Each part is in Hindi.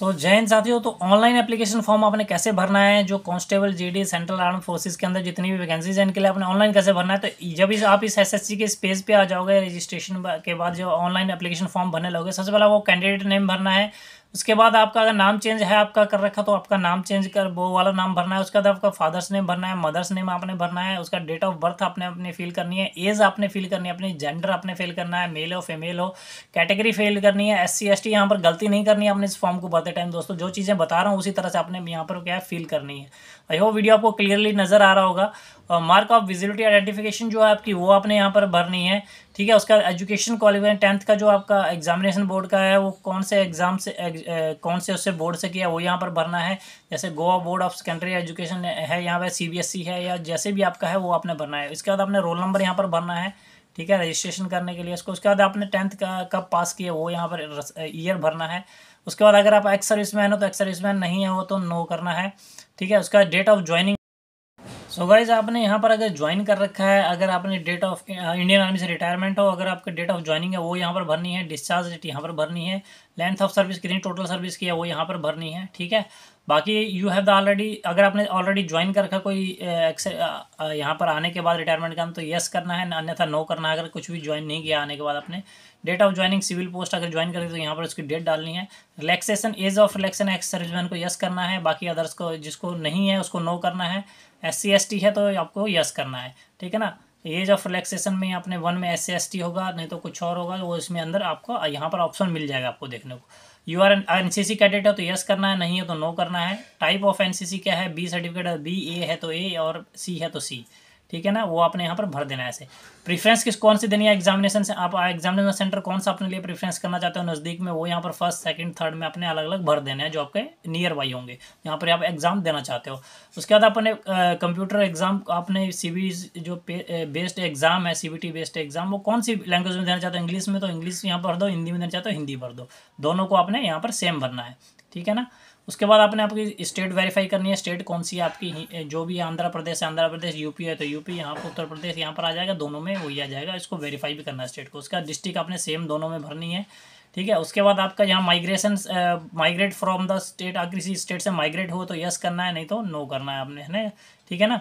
तो जैन साथियों तो ऑनलाइन एप्लीकेशन फॉर्म आपने कैसे भरना है जो constable GD central arm forces के अंदर जितनी भी वैकेंसीज हैं इनके लिए आपने ऑनलाइन कैसे भरना है तो जब इस आप इस एसएससी के स्पेस पे आ जाओगे रजिस्ट्रेशन के बाद जो ऑनलाइन एप्लीकेशन फॉर्म भरने लगोगे सबसे पहले वो कैंडिडेट नेम भरना है उसके बाद आपका अगर नाम चेंज है आपका कर रखा तो आपका नाम चेंज कर वो वाला नाम भरना है उसके बाद आपका फादर्स नेम भरना है मदर्स नेम आपने भरना है उसका डेट ऑफ बर्थ आपने अपने फिल करनी है एज आपने फिल करनी है अपनी जेंडर आपने फिल करना है मेल हो फीमेल हो कैटेगरी फिल करनी है एस सी एस टी यहाँ पर गलती नहीं करनी है अपने इस फॉर्म को भरते टाइम दोस्तों जो चीज़ें बता रहा हूँ उसी तरह से आपने यहाँ पर क्या है फिल करनी है आई होप वीडियो आपको क्लियरली नज़र आ रहा होगा और मार्क ऑफ विजिबिलिटी आइडेंटिफिकेशन जो है आपकी वो आपने यहाँ पर भरनी है ठीक है उसका एजुकेशन क्वालिफाइन टेंथ का जो आपका एग्जामिनेशन बोर्ड का है वो कौन से एग्ज़ाम से एग, ए, कौन से उससे बोर्ड से किया वो यहाँ पर भरना है जैसे Goa board of secondary education है यहाँ पर सी e है या जैसे भी आपका है वो आपने भरना है इसके बाद आपने रोल नंबर यहाँ पर भरना है ठीक है रजिस्ट्रेशन करने के लिए उसको उसके बाद आपने टेंथ का कब पास किया वो यहाँ पर ईयर भरना है उसके बाद अगर आप एक्स सर्विस मैन हो तो एक्स सर्विस मैन नहीं है वो तो नो करना है ठीक है उसका date of joining so guys आपने यहाँ पर अगर ज्वाइन कर रखा है अगर आपने डेट ऑफ इंडियन आर्मी से रिटायरमेंट हो अगर आपका डेट ऑफ ज्वाइनिंग है वो यहाँ पर भरनी है डिस्चार्ज डेट यहाँ पर भरनी है लेंथ ऑफ सर्विस कितनी टोटल सर्विस की है वो यहाँ पर भरनी है ठीक है बाकी यू हैव द ऑलरेडी अगर आपने ऑलरेडी ज्वाइन कर रखा कोई यहाँ पर आने के बाद रिटायरमेंट का तो यस करना है अन्यथा नो करना है अगर कुछ भी ज्वाइन नहीं किया आने के बाद आपने date of joining civil post अगर ज्वाइन करें तो यहाँ पर उसकी डेट डालनी है relaxation age of relaxation ex serviceman को यस करना है बाकी अदर्स को जिसको नहीं है उसको नो करना है एस सी है तो आपको यस करना है ठीक है ना एज ऑफ रिलैक्सेशन में आपने वन में एस सी होगा नहीं तो कुछ और होगा वो इसमें अंदर आपको यहाँ पर ऑप्शन मिल जाएगा आपको देखने को you are N C C cadet है तो यस करना है नहीं है तो नो करना है type of N C C क्या है बी सर्टिफिकेट बी ए है तो ए और सी है तो सी ठीक है ना वो आपने यहाँ पर भर देना है ऐसे प्रीफ्रेंस किस कौन सी देनी है एग्जामिनेशन से आप एग्जामिनेशन सेंटर कौन सा अपने लिए प्रीफ्रेंस करना चाहते हो नज़दीक में वो यहाँ पर फर्स्ट सेकंड थर्ड में अपने अलग अलग भर देने हैं जो आपके नियर बाई होंगे यहाँ पर आप एग्ज़ाम देना चाहते हो उसके बाद अपने कंप्यूटर एग्जाम आपने सी जो बेस्ड एग्ज़ाम है सी बेस्ड एग्ज़ाम वो कौन सी लैंग्वेज में देना चाहते हो इंग्लिश में तो इंग्लिश यहाँ भर दो हिंदी में देना चाहते हो हिंदी भर दो दोनों को आपने यहाँ पर सेम भरना है ठीक है ना उसके बाद आपने आपकी स्टेट वेरीफाई करनी है स्टेट कौन सी है आपकी जो भी आंध्र प्रदेश है आंध्र प्रदेश यूपी है तो यूपी यहाँ पर उत्तर प्रदेश यहाँ पर आ जाएगा दोनों में वही आ जाएगा इसको वेरीफाई भी करना है स्टेट को उसका डिस्ट्रिक्ट आपने सेम दोनों में भरनी है ठीक है उसके बाद आपका यहाँ migration migrate from the state अगर किसी स्टेट से माइग्रेट हो तो यस करना है नहीं तो नो करना है आपने है ना ठीक है ना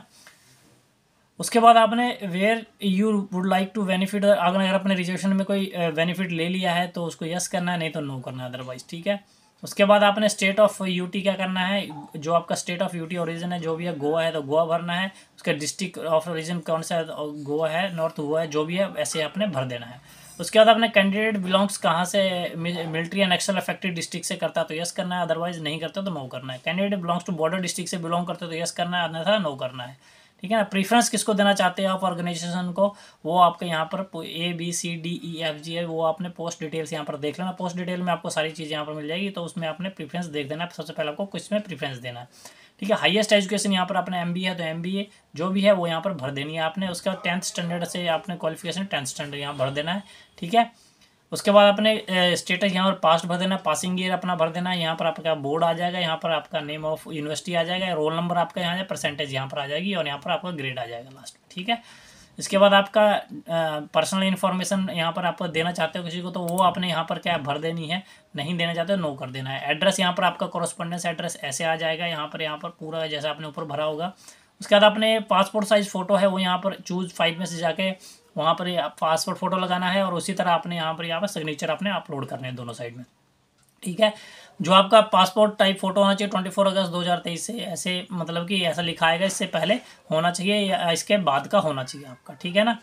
उसके बाद आपने where you would like to benefit अगर अगर अपने रिजर्वेशन में कोई बेनिफिट ले लिया है तो उसको यस करना है नहीं तो नो करना है अदरवाइज ठीक है उसके बाद आपने स्टेट ऑफ यूटी क्या करना है जो आपका स्टेट ऑफ यूटी ओरिजिन है जो भी है गोवा है तो गोवा भरना है उसका डिस्ट्रिक्ट ऑफ ओरिजिन कौन सा है गोवा है नॉर्थ गोवा है जो भी है ऐसे आपने भर देना है उसके बाद आपने कैंडिडेट बिलोंग्स कहाँ से military and Naxal affected district से करता है तो यस करना है अदरवाइज नहीं करता तो नो करना है candidate belongs to border district से बिलोंग करते तो यस करना है अन्यथा नो करना है ठीक है ना प्रीफ्रेंस किसको देना चाहते हैं आप ऑर्गेनाइजेशन को वो आपके यहाँ पर A B C D E F G है वो आपने पोस्ट डिटेल्स यहाँ पर देख लेना पोस्ट डिटेल में आपको सारी चीज़ यहाँ पर मिल जाएगी तो उसमें आपने प्रीफरेंस देख देना सबसे पहले आपको किस में प्रीफरेंस देना है ठीक है हाईएस्ट एजुकेशन यहाँ पर आपने एम है तो एम जो भी है वो यहाँ पर भर देनी है आपने उसके बाद टेंथ स्टैंडर्ड से आपने क्वालिफिकेशन टेंथ स्टैंडर्ड यहाँ भर देना है ठीक है उसके बाद अपने स्टेटस यहाँ पर पास्ट भर देना पासिंग ईयर अपना भर देना यहाँ पर आपका बोर्ड आ जाएगा यहाँ पर आपका नेम ऑफ यूनिवर्सिटी आ जाएगा रोल नंबर आपका यहाँ जाए परसेंटेज यहाँ पर आ जाएगी और यहाँ पर आपका ग्रेड आ जाएगा लास्ट में ठीक है इसके बाद आपका पर्सनल इन्फॉर्मेशन यहाँ पर आप देना चाहते हो किसी को तो वो आपने यहाँ पर क्या भर देनी है नहीं देना चाहते हो नो कर देना है एड्रेस यहाँ पर आपका कॉरस्पॉन्डेंस एड्रेस ऐसे आ जाएगा यहाँ पर यहाँ पर पूरा जैसा आपने ऊपर भरा होगा उसके बाद अपने पासपोर्ट साइज़ फ़ोटो है वो यहाँ पर चूज फाइल में से जाके वहाँ पर पासपोर्ट फ़ोटो लगाना है और उसी तरह आपने यहाँ पर यहाँ पर सिग्नेचर अपने अपलोड करने हैं दोनों साइड में ठीक है जो आपका पासपोर्ट टाइप फोटो होना चाहिए ट्वेंटी फोर अगस्त दो हज़ार तेईस से ऐसे मतलब कि ऐसा लिखाएगा इससे पहले होना चाहिए या इसके बाद का होना चाहिए आपका ठीक है ना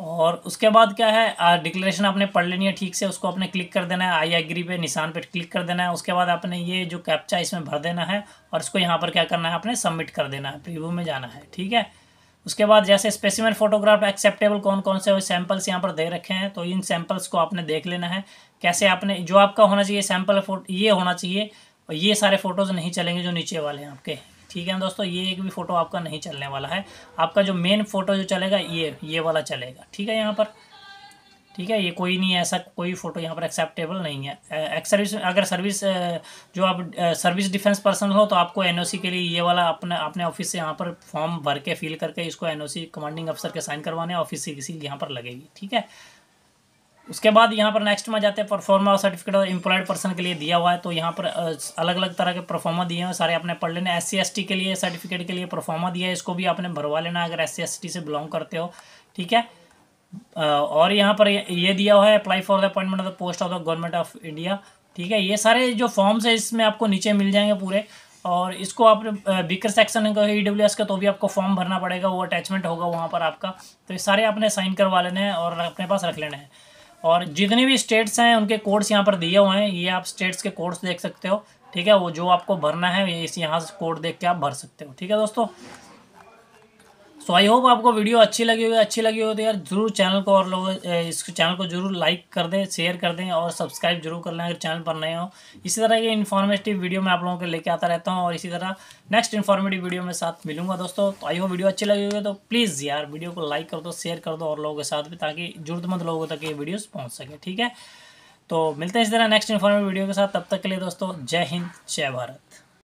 और उसके बाद क्या है डिक्लेरेशन आपने पढ़ लेनी है ठीक से उसको आपने क्लिक कर देना है आई एग्री पे निशान पे क्लिक कर देना है उसके बाद आपने ये जो कैप्चा इसमें भर देना है और इसको यहाँ पर क्या करना है आपने सबमिट कर देना है प्रीव्यू में जाना है ठीक है उसके बाद जैसे स्पेसिमेंट फोटोग्राफ एक्सेप्टेबल कौन कौन से सैम्पल्स यहाँ पर दे रखे हैं तो इन सैम्पल्स को आपने देख लेना है कैसे आपने जो आपका होना चाहिए सैंपल फोटो ये होना चाहिए और ये सारे फोटोज़ नहीं चलेंगे जो नीचे वाले हैं आपके ठीक है ना दोस्तों ये एक भी फ़ोटो आपका नहीं चलने वाला है आपका जो मेन फ़ोटो जो चलेगा ये ये वाला चलेगा ठीक है यहाँ पर ठीक है ये कोई नहीं है ऐसा कोई फ़ोटो यहाँ पर एक्सेप्टेबल नहीं है एक्सर्विस सर्विस अगर सर्विस जो आप सर्विस डिफेंस पर्सन हो तो आपको एनओसी के लिए ये वाला अपने अपने ऑफिस से यहाँ पर फॉर्म भर के फिल करके इसको एनओसी कमांडिंग अफसर के साइन करवाने ऑफिस से किसी यहाँ पर लगेगी ठीक है उसके बाद यहाँ पर नेक्स्ट में जाते हैं परफॉर्मा सर्टिफिकेट और एम्प्लॉयड पर्सन के लिए दिया हुआ है तो यहाँ पर अलग अलग तरह के परफॉर्मा दिए हैं सारे आपने पढ़ लेने एस सी के लिए सर्टिफिकेट के लिए परफॉर्मा दिया है इसको भी आपने भरवा लेना अगर एस सी से बिलोंग करते हो ठीक है और यहाँ पर ये दिया हुआ है apply for the appointment of the post of the government of India ठीक है ये सारे जो फॉर्म्स है इसमें आपको नीचे मिल जाएंगे पूरे और इसको आप बिकर सेक्शन का ई डब्ल्यू एस का तो भी आपको फॉर्म भरना पड़ेगा वो अटैचमेंट होगा वहाँ पर आपका तो ये सारे आपने साइन करवा लेने हैं और अपने पास रख लेने हैं और जितने भी स्टेट्स हैं उनके कोड्स यहाँ पर दिए हुए हैं ये आप स्टेट्स के कोड्स देख सकते हो ठीक है वो जो आपको भरना है इस यहाँ से कोड देख के आप भर सकते हो ठीक है दोस्तों सो आई होप आपको वीडियो अच्छी लगी होगी अच्छी लगी हो तो यार जरूर चैनल को और लोग इस चैनल को जरूर लाइक कर दें शेयर कर दें और सब्सक्राइब जरूर कर लें अगर चैनल पर नए हो इसी तरह के इन्फॉर्मेटिव वीडियो मैं आप लोगों को लेके आता रहता हूँ और इसी तरह नेक्स्ट इन्फॉर्मेटिव वीडियो में साथ मिलूंगा दोस्तों तो आई होप वीडियो अच्छी लगी होगी तो प्लीज़ यार वीडियो को लाइक कर दो शेयर कर दो और लोगों के साथ भी ताकि जरूरतमंद लोगों तक ये वीडियोज़ पहुँच सके ठीक है तो मिलते हैं इसी तरह नेक्स्ट इन्फॉर्मेटिव वीडियो के साथ तब तक के लिए दोस्तों जय हिंद जय भारत